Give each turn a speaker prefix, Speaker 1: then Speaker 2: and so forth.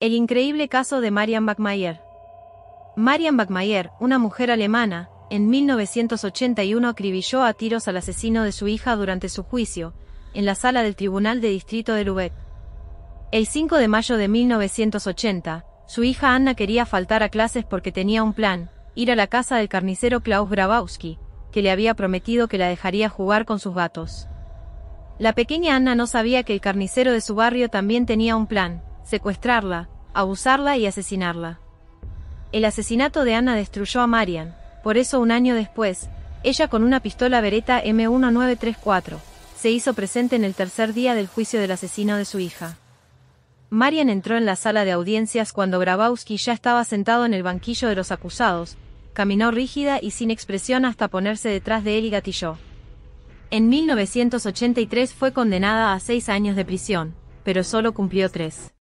Speaker 1: El increíble caso de Marian Bachmayer. Marian Bachmayer, una mujer alemana, en 1981 acribilló a tiros al asesino de su hija durante su juicio, en la sala del Tribunal de Distrito de Lübeck. El 5 de mayo de 1980, su hija Anna quería faltar a clases porque tenía un plan, ir a la casa del carnicero Klaus Grabowski, que le había prometido que la dejaría jugar con sus gatos. La pequeña Anna no sabía que el carnicero de su barrio también tenía un plan, secuestrarla, abusarla y asesinarla. El asesinato de Ana destruyó a Marian, por eso un año después, ella con una pistola Beretta M1934, se hizo presente en el tercer día del juicio del asesino de su hija. Marian entró en la sala de audiencias cuando Grabowski ya estaba sentado en el banquillo de los acusados, caminó rígida y sin expresión hasta ponerse detrás de él y gatilló. En 1983 fue condenada a seis años de prisión, pero solo cumplió tres.